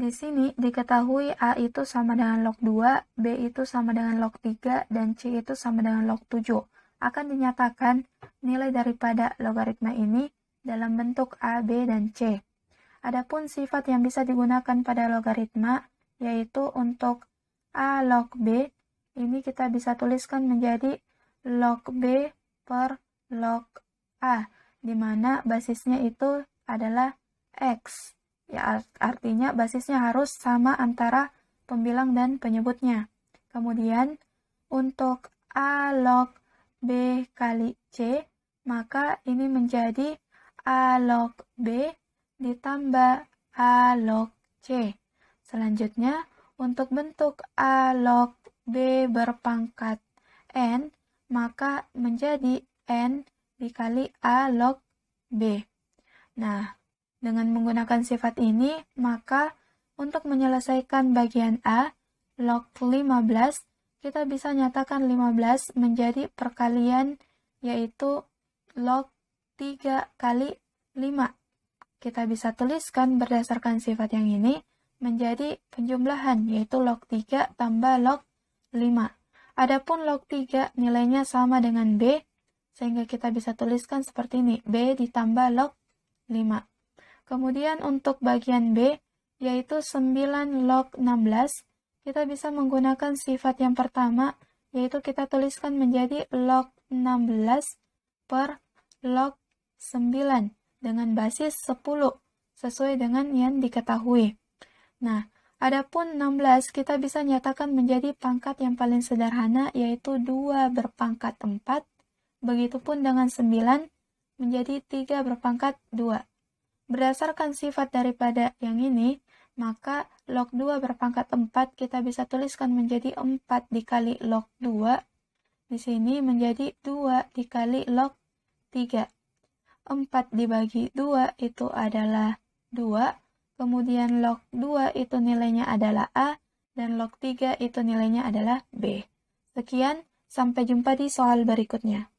Di sini diketahui A itu sama dengan log 2, B itu sama dengan log 3, dan C itu sama dengan log 7. Akan dinyatakan nilai daripada logaritma ini dalam bentuk A, B, dan C. Adapun sifat yang bisa digunakan pada logaritma yaitu untuk A log B, ini kita bisa tuliskan menjadi log B per log A, di mana basisnya itu adalah X. Ya, artinya basisnya harus sama antara pembilang dan penyebutnya. Kemudian untuk A log B kali C, maka ini menjadi A log B ditambah A log C. Selanjutnya, untuk bentuk A log B berpangkat N, maka menjadi N dikali A log B. Nah, dengan menggunakan sifat ini, maka untuk menyelesaikan bagian A, log 15, kita bisa nyatakan 15 menjadi perkalian yaitu log 3 kali 5. Kita bisa tuliskan berdasarkan sifat yang ini menjadi penjumlahan yaitu log 3 tambah log 5. Adapun log 3 nilainya sama dengan B, sehingga kita bisa tuliskan seperti ini, B ditambah log 5. Kemudian untuk bagian B, yaitu 9 log 16, kita bisa menggunakan sifat yang pertama, yaitu kita tuliskan menjadi log 16 per log 9 dengan basis 10, sesuai dengan yang diketahui. Nah, adapun 16 kita bisa nyatakan menjadi pangkat yang paling sederhana, yaitu 2 berpangkat 4, begitupun dengan 9 menjadi 3 berpangkat 2. Berdasarkan sifat daripada yang ini, maka log 2 berpangkat 4 kita bisa tuliskan menjadi 4 dikali log 2. Di sini menjadi 2 dikali log 3. 4 dibagi 2 itu adalah 2, kemudian log 2 itu nilainya adalah A, dan log 3 itu nilainya adalah B. Sekian, sampai jumpa di soal berikutnya.